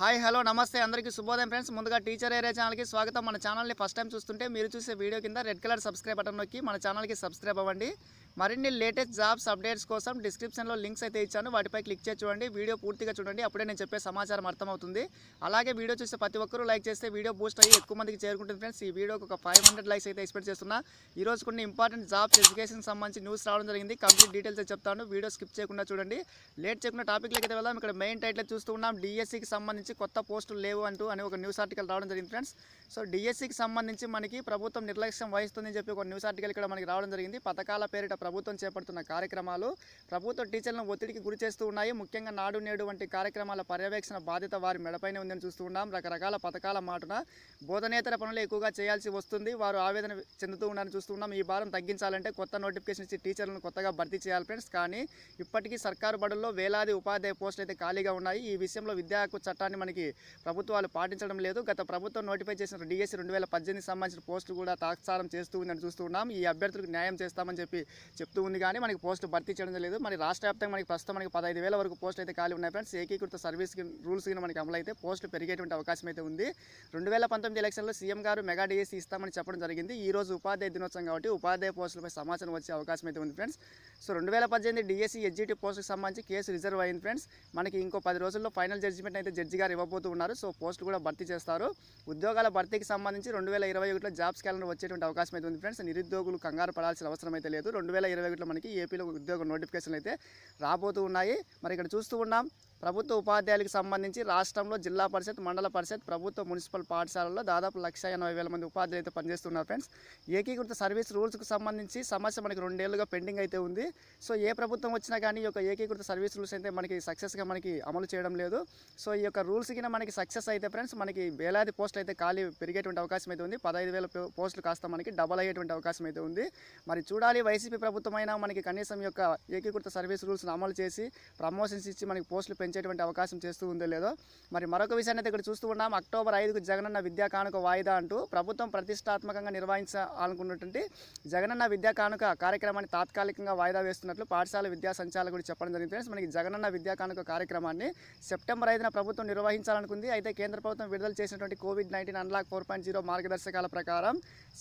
hi hello నమస్తే అందరికీ శుభోదయం ఫ్రెండ్స్ ముందుగా టీచర్ ఏరియా ఛానల్కి స్వాగతం మన ఛానల్ని ఫస్ట్ టైం చూస్తుంటే మీరు చూసే వీడియో కింద రెడ్ కలర్ సబ్స్క్రైబ్ బటన్ నొక్కి మన ఛానల్కి సబ్స్క్రైబ్ అవ్వండి మరిన్ని లేటెస్ట్ జాబ్స్ అప్డేట్స్ కోసం డిస్క్రిప్షన్లో లింక్స్ అయితే ఇచ్చాను వాటిపై క్లిక్ చేసి చూడండి వీడియో పూర్తిగా చూడండి అప్పుడే నేను చెప్పే సమాచారం అర్థమవుతుంది అలాగే వీడియో చూస్తే ప్రతి ఒక్కరూ లైక్ చేస్తే వీడియో బూస్ట్ అయ్యి ఎక్కువ మందికి చేరుకుంటుంది ఫ్రెండ్స్ ఈ వీడియోకి ఒక ఫైవ్ హండ్రెడ్ లైక్స్ అయితే ఎక్స్పెక్ట్ చేస్తున్నా రోజు కొన్ని ఇంపార్టెంట్ జాబ్స్ ఎడ్యుకేషన్ సంబంధించి న్యూస్ రావడం జరిగింది కంప్లీట్ డీటెయిల్స్ చెప్తాను వీడియో స్కిప్ చేయకుండా చూడండి లేట్ చేయకుండా టాపిక్లకి అయితే వెళ్దాం ఇక్కడ మెయిన్ టైట్లో చూస్తున్నాం డిఎస్సికి సంబంధించి కొత్త పోస్టులు లేవు అంటూ అని ఒక న్యూస్ ఆర్టికల్ రావడం జరిగింది ఫ్రెండ్స్ సో డిఎస్సికి సంబంధించి మనకి ప్రభుత్వం నిర్లక్ష్యం వహిస్తుందని చెప్పి ఒక న్యూస్ ఆర్టికల్ ఇక్కడ మనకి రావడం జరిగింది పథకాల పేరిట ప్రభుత్వం చేపడుతున్న కార్యక్రమాలు ప్రభుత్వ టీచర్లను ఒత్తిడికి గురి చేస్తూ ఉన్నాయి ముఖ్యంగా నాడు నేడు వంటి కార్యక్రమాల పర్యవేక్షణ బాధ్యత వారి మెడపైనే ఉందని చూస్తూ ఉన్నాం రకరకాల పథకాల మాటన బోధనేతర పనులు ఎక్కువగా చేయాల్సి వస్తుంది వారు ఆవేదన చెందుతూ ఉన్నారని చూస్తూ ఉన్నాం ఈ భారం తగ్గించాలంటే కొత్త నోటిఫికేషన్ ఇచ్చి టీచర్లను కొత్తగా భర్తీ చేయాలి ఫ్రెండ్స్ కానీ ఇప్పటికీ సర్కారు బడుల్లో వేలాది ఉపాధ్యాయ పోస్టులు అయితే ఖాళీగా ఉన్నాయి ఈ విషయంలో విద్యా హక్కు చట్టాన్ని మనకి ప్రభుత్వాలు పాటించడం లేదు గత ప్రభుత్వం నోటిఫై చేసిన డిఎస్సి రెండు వేల పద్దెనిమిది సంబంధించిన పోస్టులు కూడా తాత్సారం చేస్తూ ఉందని చూస్తూ ఉన్నాం ఈ అభ్యర్థులకు న్యాయం చేస్తామని చెప్పి చెప్తూ ఉంది కానీ మనకి పోస్టులు భర్తీ చేయడం లేదు మరి రాష్ట్ర వ్యాప్తంగా మనకి ప్రస్తుతం మనకి పదహైదు వేల వరకు పోస్టులు అయితే ఖాళీ ఉన్నాయి ఫ్రెండ్స్ ఏకీకృత సర్వీస్ రూల్స్ కింద మనకి అమలైతే పోస్టులు పెరిగేటువంటి అవకాశం అయితే ఉంది రెండు వేల పంతొమ్మిది ఎలక్షన్లో సీఎం గారు మెగా డిఎస్సి ఇస్తామని చెప్పడం జరిగింది ఈ రోజు ఉపాధ్యాయ దినోత్సవం కాబట్టి ఉపాధ్యాయ పోస్టులపై సమాచారం వచ్చే అవకాశం అయితే ఉంది ఫ్రెండ్స్ సో రెండు వేల పద్దెనిమిది డిఎస్సి ఎస్జిటి పోస్టుకు సంబంధించి కేసు రిజర్వ్ అయింది ఫ్రెండ్స్ మనకి ఇంకో పది రోజుల్లో ఫైనల్ జడ్జిమెంట్ అయితే జడ్జి గారు ఇవ్వబోతున్నారు సో పోస్టులు కూడా భర్తీ చేస్తారు ఉద్యోగాల భర్తీ భర్తీకి సంబంధించి రెండు వేల ఇరవై ఒకటిలో జాబ్స్ క్యాలెండర్ వచ్చేటువంటి అవకాశం అయితే ఉంది ఫ్రెండ్స్ నిరుద్యోగులు కంగారు పడాల్సిన అవసరం అయితే లేదు రెండు వేల ఇరవై ఒకటిలో మనకి ఏపీలో ఉద్యోగ నోటిఫికేషన్ అయితే రాబోతూ ఉన్నాయి మరి ఇక్కడ చూస్తూ ఉన్నాం ప్రభుత్వ ఉపాధ్యాయులకు సంబంధించి రాష్ట్రంలో జిల్లా పరిషత్ మండల పరిషత్ ప్రభుత్వ మున్సిపల్ పాఠశాలల్లో దాదాపు లక్ష ఎనభై వేల మంది ఉపాధ్యాయులు అయితే పనిచేస్తున్నారు ఫ్రెండ్స్ ఏకీకృత సర్వీస్ రూల్స్కు సంబంధించి సమస్య మనకి రెండేళ్లుగా పెండింగ్ అయితే ఉంది సో ఏ ప్రభుత్వం వచ్చినా కానీ ఈ యొక్క ఏకీకృత సర్వీస్ రూల్స్ అయితే మనకి సక్సెస్గా మనకి అమలు చేయడం లేదు సో ఈ యొక్క రూల్స్ కింద మనకి సక్సెస్ అయితే ఫ్రెండ్స్ మనకి వేలాది పోస్టులు అయితే ఖాళీ పెరిగేటువంటి అవకాశం అయితే ఉంది పదహైదు వేల పోస్టులు కాస్త మనకి డబల్ అయ్యేటువంటి అవకాశం అయితే ఉంది మరి చూడాలి వైసీపీ అయినా మనకి కనీసం యొక్క ఏకీకృత సర్వీస్ రూల్స్ను అమలు చేసి ప్రమోషన్స్ ఇచ్చి మనకి పోస్టులు పెంచేటువంటి అవకాశం చేస్తూ ఉందో లేదో మరి మరొక విషయాన్ని అయితే ఇక్కడ చూస్తూ ఉన్నాం అక్టోబర్ ఐదుకు జగనన్న విద్యా కానుక వాయిదా అంటూ ప్రభుత్వం ప్రతిష్టాత్మకంగా నిర్వహించాలనుకున్నటువంటి జగనన్న విద్యా కానుక కార్యక్రమాన్ని తాత్కాలికంగా వాయిదా వేస్తున్నట్లు పాఠశాల విద్యా సంచాలకుడు చెప్పడం జరిగింది మనకి జగనన్న విద్యా కానుక కార్యక్రమాన్ని సెప్టెంబర్ ఐదున ప్రభుత్వం నిర్వహించాలనుకుంది అయితే కేంద్ర ప్రభుత్వం విడుదల చేసినటువంటి Covid nineteen unlock four point zero మార్గదర్శకాల ప్రకారం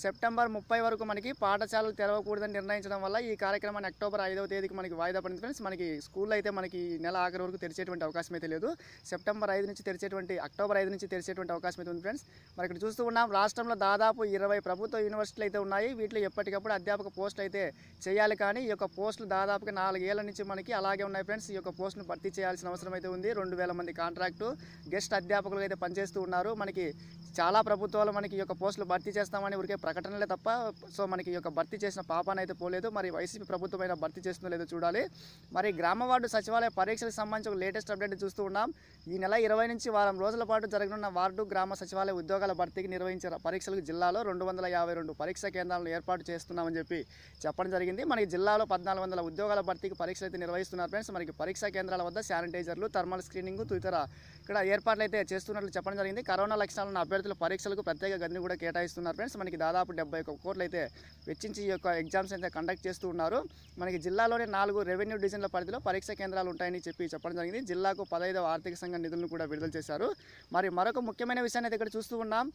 సెప్టెంబర్ ముప్పై వరకు మనకి పాఠశాలలు తెరవకూడదని నిర్ణయించడం వల్ల ఈ కార్యక్రమాన్ని అక్టోబర్ ఐదవ తేదీకి మనకి వాయిదా పడింది ఫ్రెండ్స్ మనకి స్కూల్ అయితే మనకి నెల ఆఖరి వరకు తెరిచేటువంటి తెరిచేటువంటి అవకాశం అయితే లేదు సెప్టెంబర్ ఐదు నుంచి తెరిచేటువంటి అక్టోబర్ ఐదు నుంచి తెరిచేటువంటి అవకాశం అయితే ఉంది ఫ్రెండ్స్ మరి ఇక్కడ చూస్తూ ఉన్నాం రాష్ట్రంలో దాదాపు ఇరవై ప్రభుత్వ యూనివర్సిటీలు అయితే ఉన్నాయి వీటిలో ఎప్పటికప్పుడు అధ్యాపక పోస్టులు అయితే చేయాలి కానీ ఈ యొక్క పోస్టులు దాదాపుగా నాలుగేళ్ల నుంచి మనకి అలాగే ఉన్నాయి ఫ్రెండ్స్ ఈ యొక్క పోస్టును భర్తీ చేయాల్సిన అవసరం అయితే ఉంది రెండు మంది కాంట్రాక్టు గెస్ట్ అధ్యాపకులు అయితే పనిచేస్తూ ఉన్నారు మనకి చాలా ప్రభుత్వాలు మనకి ఈ యొక్క పోస్టులు భర్తీ చేస్తామని ఊరికే ప్రకటనలే తప్ప సో మనకి ఈ యొక్క భర్తీ చేసిన పాపాన్ని అయితే పోలేదు మరి వైసీపీ ప్రభుత్వం అయినా భర్తీ చేస్తుందో లేదో చూడాలి మరి గ్రామ వార్డు సచివాలయ పరీక్షలకు సంబంధించి ఒక లేటెస్ట్ అప్డేట్ చూస్తూ ఉన్నాం ఈ నెల ఇరవై నుంచి వారం రోజుల పాటు జరగనున్న వార్డు గ్రామ సచివాలయ ఉద్యోగాల భర్తీకి నిర్వహించిన పరీక్షలకు జిల్లాలో రెండు వందల యాభై రెండు పరీక్షా కేంద్రాలను ఏర్పాటు చేస్తున్నామని చెప్పి చెప్పడం జరిగింది మనకి జిల్లాలో పద్నాలుగు వందల ఉద్యోగాల భర్తీకి పరీక్షలు అయితే నిర్వహిస్తున్నారు ఫ్రెండ్స్ మనకి పరీక్షా కేంద్రాల వద్ద శానిటైజర్లు థర్మల్ స్క్రీనింగ్ తదితర ఇక్కడ ఏర్పాట్లు అయితే చేస్తున్నట్లు చెప్పడం జరిగింది కరోనా లక్షణాలు ఉన్న అభ్యర్థుల పరీక్షలకు ప్రత్యేక గదిని కూడా కేటాయిస్తున్నారు ఫ్రెండ్స్ మనకి దాదాపు డెబ్బై ఒక్క కోట్లు అయితే వెచ్చించి ఈ యొక్క ఎగ్జామ్స్ అయితే కండక్ట్ చేస్తూ ఉన్నారు మనకి జిల్లాలోనే నాలుగు రెవెన్యూ డివిజన్ల పరిధిలో పరీక్ష కేంద్రాలు ఉంటాయని చెప్పి చెప్పడం జరిగింది జిల్లాకు పదహైదవ ఆర్థిక సంఘం నిధులను కూడా విడుదల చేశారు మరి మరొక ముఖ్యమైన విషయాన్ని అయితే ఇక్కడ చూస్తూ ఉన్నాం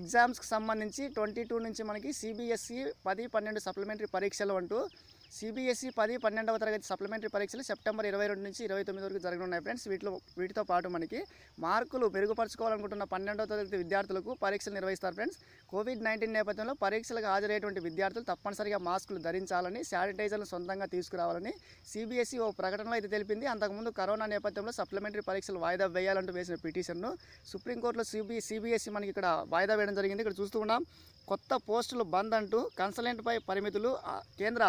ఎగ్జామ్స్కి సంబంధించి ట్వంటీ నుంచి మనకి సిబిఎస్ఈ పది పన్నెండు సప్లిమెంటరీ పరీక్షలు అంటూ సిబిఎస్ఈ పది పన్నెండవ తరగతి సప్లిమెంటరీ పరీక్షలు సెప్టెంబర్ ఇరవై రెండు నుంచి ఇరవై తొమ్మిది వరకు జరగనున్నాయి ఫ్రెండ్స్ వీటిలో వీటితో పాటు మనకి మార్కులు మెరుగుపరచుకోవాలనుకుంటున్న పన్నెండవ తరగతి విద్యార్థులకు పరీక్షలు నిర్వహిస్తారు ఫ్రెండ్స్ కోవిడ్ నైన్టీన్ నేపథ్యంలో పరీక్షలకు హాజరయ్యేటువంటి విద్యార్థులు తప్పనిసరిగా మాస్కులు ధరించాలని శానిటైజర్లు సొంతంగా తీసుకురావాలని సిబిఎస్ఈ ఓ ప్రకటనలో అయితే తెలిపింది అంతకుముందు కరోనా నేపథ్యంలో సప్లిమెంటరీ పరీక్షలు వాయిదా వేయాలంటూ వేసిన పిటిషన్ను సుప్రీంకోర్టులో సిబిఎస్ సిబిఎస్ఈ మనకి ఇక్కడ వాయిదా వేయడం జరిగింది ఇక్కడ చూస్తూ ఉన్నాం కొత్త పోస్టులు బంద్ అంటూ కన్సలెంట్పై పరిమితులు కేంద్ర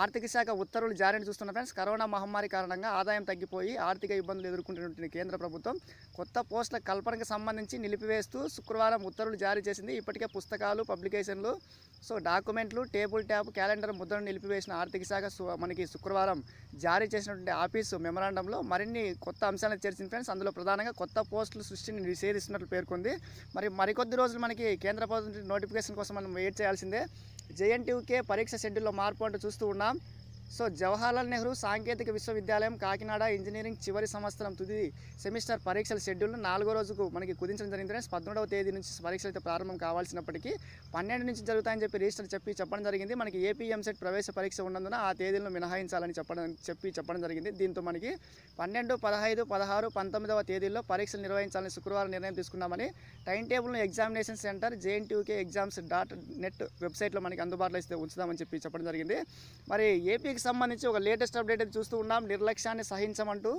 ఆర్థిక శాఖ ఉత్తర్వులు జారీని చూస్తున్న ఫ్రెండ్స్ కరోనా మహమ్మారి కారణంగా ఆదాయం తగ్గిపోయి ఆర్థిక ఇబ్బందులు ఎదుర్కొంటున్న కేంద్ర ప్రభుత్వం కొత్త పోస్టుల కల్పనకు సంబంధించి నిలిపివేస్తూ శుక్రవారం ఉత్తర్వులు జారీ చేసింది ఇప్పటికే పుస్తకాలు పబ్లికేషన్లు సో డాక్యుమెంట్లు టేబుల్ ట్యాబ్ క్యాలెండర్ ముద్రను నిలిపివేసిన ఆర్థిక శాఖ మనకి శుక్రవారం జారీ చేసినటువంటి ఆఫీసు మెమరాండంలో మరిన్ని కొత్త అంశాలను చేర్చింది ఫ్రెండ్స్ అందులో ప్రధానంగా కొత్త పోస్టులు సృష్టిని నిషేధిస్తున్నట్లు పేర్కొంది మరి మరికొద్ది రోజులు మనకి కేంద్ర ప్రభుత్వం నోటిఫికేషన్ కోసం మనం వెయిట్ చేయాల్సిందే జేఎన్టీయూకే పరీక్ష షెడ్యూల్లో మార్పు అంటూ చూస్తూ ఉన్నాం సో జవహర్లాల్ నెహ్రూ సాంకేతిక విశ్వవిద్యాలయం కాకినాడ ఇంజనీరింగ్ చివరి సంవత్సరం తుది సెమిస్టర్ పరీక్షల షెడ్యూల్ను నాలుగో రోజుకు మనకి కుదించడం జరిగిందని పదమూడవ తేదీ నుంచి పరీక్షలు అయితే ప్రారంభం కావాల్సినప్పటికీ పన్నెండు నుంచి జరుగుతాయని చెప్పి రిజిస్టర్ చెప్పి చెప్పడం జరిగింది మనకి ఏపీఎంసెట్ ప్రవేశ పరీక్ష ఉన్నందున ఆ తేదీలను మినహాయించాలని చెప్పడం చెప్పి చెప్పడం జరిగింది దీంతో మనకి పన్నెండు పదహైదు పదహారు పంతొమ్మిదవ తేదీల్లో పరీక్షలు నిర్వహించాలని శుక్రవారం నిర్ణయం తీసుకున్నామని టైం టేబుల్ను examination centre JNTUK exams dot net వెబ్సైట్లో మనకి అందుబాటులో ఇస్తే ఉంచుదామని చెప్పి చెప్పడం జరిగింది మరి ఏపీకి దీనికి సంబంధించి ఒక లేటెస్ట్ అప్డేట్ అని చూస్తూ ఉన్నాం నిర్లక్ష్యాన్ని సహించమంటూ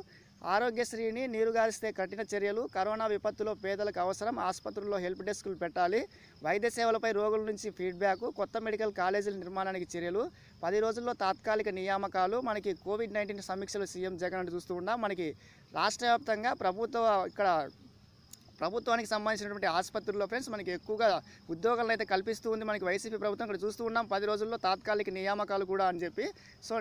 ఆరోగ్యశ్రీని నీరుగారిస్తే కఠిన చర్యలు కరోనా విపత్తులో పేదలకు అవసరం ఆసుపత్రుల్లో హెల్ప్ డెస్కులు పెట్టాలి వైద్య సేవలపై రోగుల నుంచి ఫీడ్బ్యాక్ కొత్త మెడికల్ కాలేజీల నిర్మాణానికి చర్యలు పది రోజుల్లో తాత్కాలిక నియామకాలు మనకి కోవిడ్ నైన్టీన్ సమీక్షలు సీఎం జగన్ అని చూస్తూ ఉన్నాం మనకి రాష్ట్ర ప్రభుత్వ ఇక్కడ ప్రభుత్వానికి సంబంధించినటువంటి ఆసుపత్రుల్లో ఫ్రెండ్స్ మనకి ఎక్కువగా ఉద్యోగాలను అయితే కల్పిస్తూ ఉంది మనకి వైసీపీ ప్రభుత్వం ఇక్కడ చూస్తూ ఉన్నాం పది రోజుల్లో తాత్కాలిక నియామకాలు కూడా అని చెప్పి సో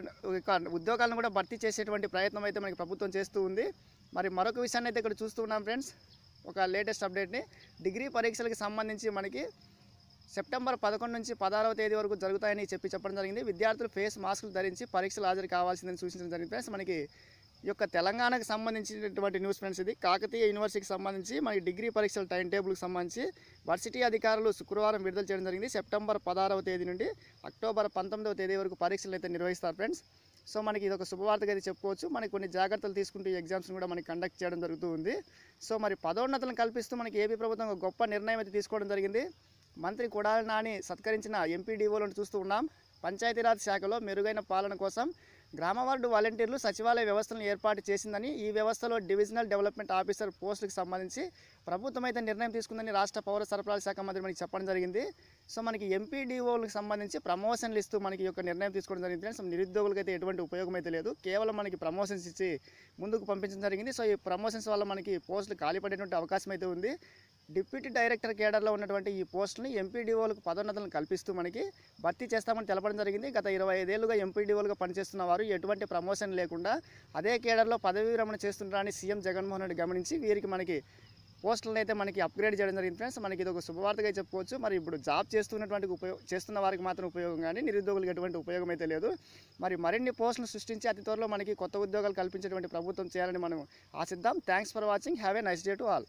ఉద్యోగాలను కూడా భర్తీ చేసేటువంటి ప్రయత్నం అయితే మనకి ప్రభుత్వం చేస్తూ ఉంది మరి మరొక విషయాన్ని అయితే ఇక్కడ చూస్తూ ఉన్నాం ఫ్రెండ్స్ ఒక లేటెస్ట్ అప్డేట్ని డిగ్రీ పరీక్షలకు సంబంధించి మనకి సెప్టెంబర్ పదకొండు నుంచి పదహారవ తేదీ వరకు జరుగుతాయని చెప్పి చెప్పడం జరిగింది విద్యార్థులు ఫేస్ మాస్కులు ధరించి పరీక్షలు హాజరు కావాల్సిందని సూచించడం జరిగింది ఫ్రెండ్స్ మనకి ఈ యొక్క తెలంగాణకు సంబంధించినటువంటి న్యూస్ ఫ్రెండ్స్ ఇది కాకతీయ యూనివర్సిటీకి సంబంధించి మనకి డిగ్రీ పరీక్షల టైం టేబుల్కి సంబంధించి వర్సిటీ అధికారులు శుక్రవారం విడుదల చేయడం జరిగింది సెప్టెంబర్ పదహారవ తేదీ నుండి అక్టోబర్ పంతొమ్మిదవ తేదీ వరకు పరీక్షలు అయితే నిర్వహిస్తారు ఫ్రెండ్స్ సో మనకి ఇది ఒక శుభవార్తగా అయితే చెప్పుకోవచ్చు మనకి కొన్ని జాగ్రత్తలు తీసుకుంటూ ఈ ఎగ్జామ్స్ని కూడా మనకి కండక్ట్ చేయడం జరుగుతూ ఉంది సో మరి పదోన్నతులను కల్పిస్తూ మనకి ఏపీ ప్రభుత్వం ఒక గొప్ప నిర్ణయం అయితే తీసుకోవడం జరిగింది మంత్రి కొడాలి నాని సత్కరించిన ఎంపీడీఓలను చూస్తూ ఉన్నాం పంచాయతీరాజ్ శాఖలో మెరుగైన పాలన కోసం గ్రామ వార్డు వాలంటీర్లు సచివాలయ వ్యవస్థను ఏర్పాటు చేసిందని ఈ వ్యవస్థలో డివిజనల్ డెవలప్మెంట్ ఆఫీసర్ పోస్టులకు సంబంధించి ప్రభుత్వం అయితే నిర్ణయం తీసుకుందని రాష్ట్ర పౌర సరఫరాల శాఖ మంత్రి మనకి చెప్పడం జరిగింది సో మనకి ఎంపీడీఓలకు సంబంధించి ప్రమోషన్లు ఇస్తూ మనకి యొక్క నిర్ణయం తీసుకోవడం జరిగింది సో నిరుద్యోగులకు అయితే ఎటువంటి ఉపయోగం అయితే లేదు కేవలం మనకి ప్రమోషన్స్ ఇచ్చి ముందుకు పంపించడం జరిగింది సో ఈ ప్రమోషన్స్ వల్ల మనకి పోస్టులు ఖాళీ పడేటువంటి అవకాశం అయితే ఉంది డిప్యూటీ డైరెక్టర్ కేడర్లో ఉన్నటువంటి ఈ పోస్టుని ఎంపీడీఓలకు పదోన్నతులను కల్పిస్తూ మనకి భర్తీ చేస్తామని తెలపడం జరిగింది గత ఇరవై ఐదేళ్లుగా ఎంపీడీఓలుగా పనిచేస్తున్న వారు ఎటువంటి ప్రమోషన్ లేకుండా అదే కేడర్లో పదవీ విరమణ చేస్తున్నారని సీఎం జగన్మోహన్ రెడ్డి గమనించి వీరికి మనకి పోస్టులను అయితే మనకి అప్గ్రేడ్ చేయడం జరిగింది ఫ్రెండ్స్ మనకి ఇది ఒక శుభవార్తగా చెప్పుకోవచ్చు మరి ఇప్పుడు జాబ్ చేస్తున్నటువంటి ఉపయోగం చేస్తున్న వారికి మాత్రం ఉపయోగం కానీ నిరుద్యోగులకు ఎటువంటి ఉపయోగం అయితే లేదు మరి మరిన్ని పోస్టులు సృష్టించి అతి త్వరలో మనకి కొత్త ఉద్యోగాలు కల్పించేటువంటి ప్రభుత్వం చేయాలని మనం ఆశిద్దాం thanks for watching have a nice day to all